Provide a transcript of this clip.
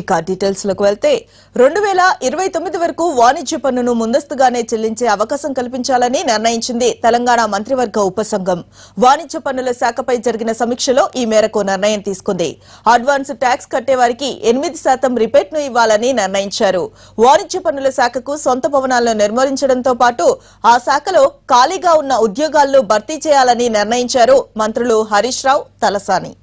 ఇక డీటెయిల్స్ లోకి వెళ్తే రెండు వేల ఇరవై తొమ్మిది వరకు వాణిజ్య పన్నును ముందస్తుగానే చెల్లించే అవకాశం కల్పించాలని నిర్ణయించింది తెలంగాణ మంత్రివర్గ ఉపసంఘం వాణిజ్య పన్నుల శాఖపై జరిగిన సమీక్షలో ఈ మేరకు నిర్ణయం తీసుకుంది అడ్వాన్స్ ట్యాక్స్ కట్టేవారికి ఎనిమిది శాతం ను ఇవ్వాలని నిర్ణయించారు వాణిజ్య పన్నుల శాఖకు సొంత భవనాలను నిర్మూలించడంతో పాటు ఆ శాఖలో ఖాళీగా ఉన్న ఉద్యోగాల్లో భర్తీ చేయాలని నిర్ణయించారు మంత్రులు హరీష్ రావు తలసాని